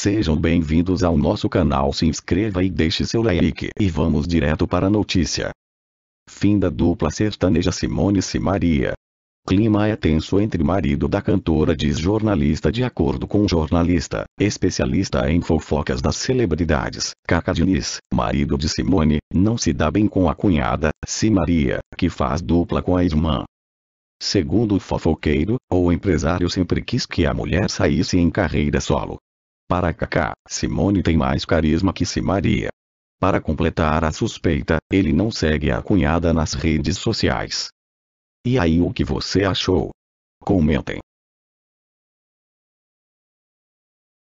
Sejam bem-vindos ao nosso canal se inscreva e deixe seu like e vamos direto para a notícia. Fim da dupla sertaneja Simone e Maria. Clima é tenso entre marido da cantora diz jornalista de acordo com jornalista, especialista em fofocas das celebridades, Cacá Diniz, marido de Simone, não se dá bem com a cunhada, Simaria, Maria, que faz dupla com a irmã. Segundo o fofoqueiro, o empresário sempre quis que a mulher saísse em carreira solo, para Kaká, Simone tem mais carisma que se Maria. Para completar a suspeita, ele não segue a cunhada nas redes sociais. E aí o que você achou? Comentem.